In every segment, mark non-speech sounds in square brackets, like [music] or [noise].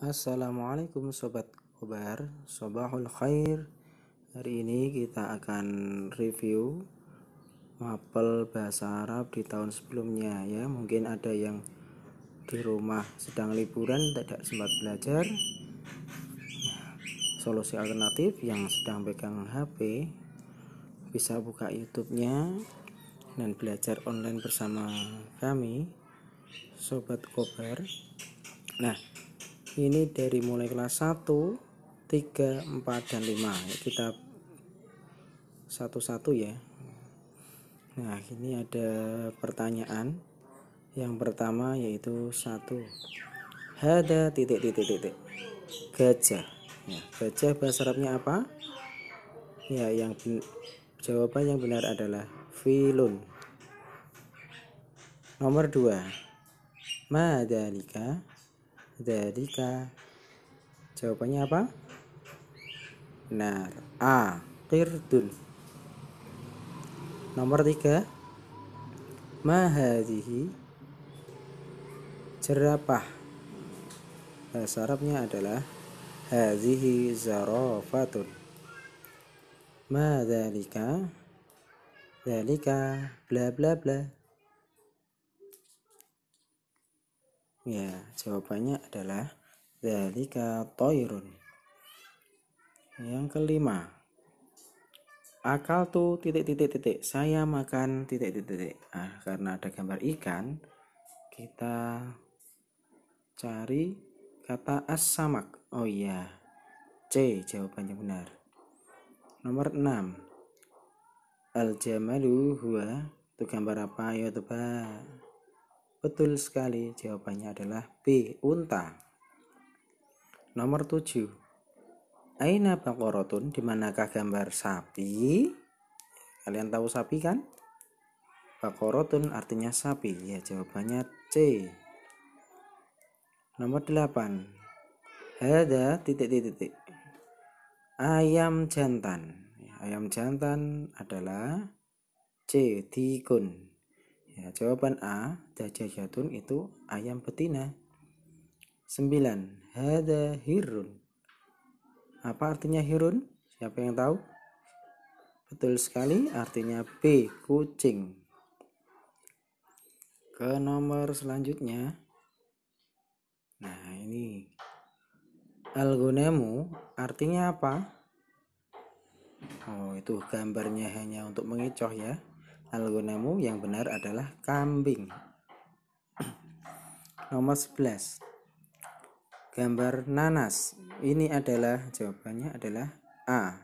Assalamualaikum Sobat Kobar Sobahul Khair Hari ini kita akan review Mapel bahasa Arab di tahun sebelumnya ya Mungkin ada yang di rumah sedang liburan tidak sempat belajar nah, Solusi alternatif yang sedang pegang HP Bisa buka YouTube-nya dan belajar online bersama kami Sobat Kobar Nah, ini dari mulai kelas 1 3 4 dan 5 kita satu-satu ya nah ini ada pertanyaan yang pertama yaitu satu ada titik titik titik gajah ya, gajah bahasa Arabnya apa ya yang jawaban yang benar adalah filun nomor 2 madalika dzalika. Jawabannya apa? Benar. A. Qirdun. Nomor 3. Mahadihi jerapah. Bahasa Arabnya adalah hazihi zarafatun. Ma dalika Dzalika bla bla bla. Ya, jawabannya adalah Zalika toirun Yang kelima Akal tuh titik-titik-titik Saya makan titik-titik titik nah, Karena ada gambar ikan Kita cari kata asamak. Oh iya C jawabannya benar Nomor 6 Al-jamalu huwa Itu gambar apa? Ayo tebak Betul sekali, jawabannya adalah B. Unta. Nomor 7. Aina bakorotun, dimanakah gambar sapi? Kalian tahu sapi kan? Bakorotun artinya sapi, ya jawabannya C. Nomor 8. Ada titik-titik. Ayam jantan. Ya, ayam jantan adalah C. Tikun. Ya, jawaban A, dajajatun itu ayam betina. 9. Hada hirun. Apa artinya hirun? Siapa yang tahu? Betul sekali, artinya B, kucing. Ke nomor selanjutnya. Nah, ini algonemu artinya apa? Oh, itu gambarnya hanya untuk mengecoh ya. Algonamu yang benar adalah kambing. [clears throat] Nomor 11. Gambar nanas. Ini adalah jawabannya adalah A.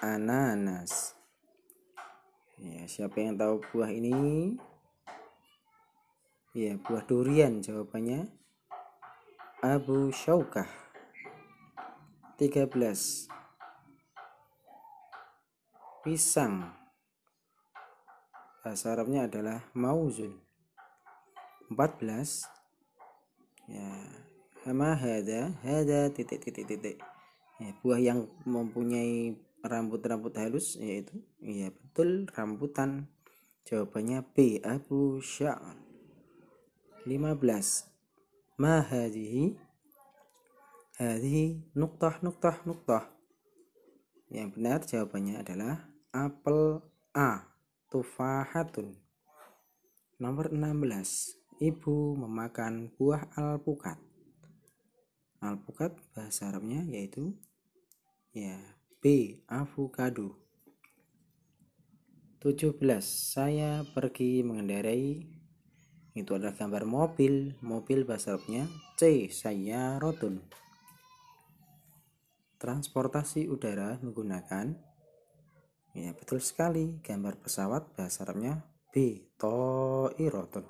Ananas. Ya, siapa yang tahu buah ini? Ya, buah durian jawabannya. Abu Syaukah. 13. Pisang bahasa Arabnya adalah mauzun 14 ya sama hada hada titik titik titik ya, buah yang mempunyai rambut-rambut halus yaitu ya betul rambutan jawabannya B Abu Sya'an 15 ma hadhi hadhi nuktah nuktah nuktah yang benar jawabannya adalah apel A tufahatun nomor 16 ibu memakan buah alpukat alpukat bahasa Arabnya yaitu ya B avocado 17 saya pergi mengendarai itu adalah gambar mobil mobil bahasa Arabnya C saya rotun transportasi udara menggunakan Ya betul sekali, gambar pesawat bahasa Arabnya B. To'irotun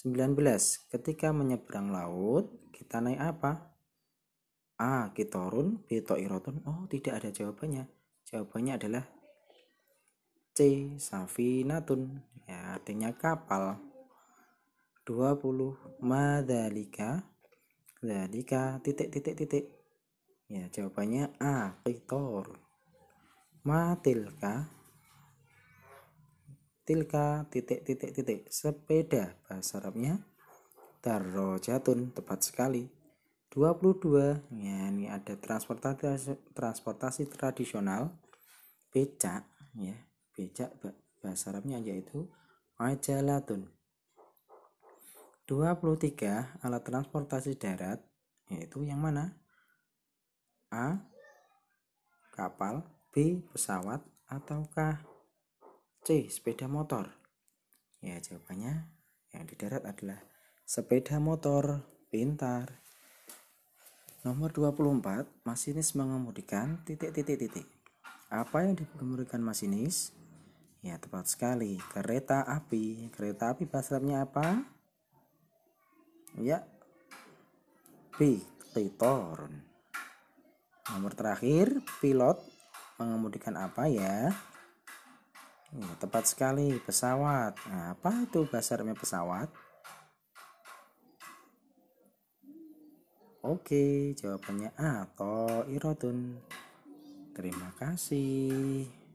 19. Ketika menyeberang laut, kita naik apa? A. Kitorun B. To'irotun Oh tidak ada jawabannya Jawabannya adalah C. Safinatun ya, Artinya kapal 20. Madalika madalika titik titik titik Ya jawabannya A. Kitorun matilka tilka titik titik titik sepeda bahasa Arabnya jatun tepat sekali 22 ya ini ada transportasi transportasi tradisional becak ya becak bahasa Arabnya yaitu ajalatun 23 alat transportasi darat yaitu yang mana A kapal B. Pesawat ataukah C. Sepeda motor? Ya jawabannya yang di darat adalah sepeda motor pintar. Nomor 24, masinis mengemudikan titik-titik-titik. Apa yang dikemudikan masinis? Ya tepat sekali, kereta api. Kereta api pasarnya apa? Ya, B. titor Nomor terakhir, pilot mengemudikan apa ya? ya tepat sekali, pesawat. Nah, apa itu bahasa Arabnya pesawat? Oke, jawabannya A. irotun. Terima kasih.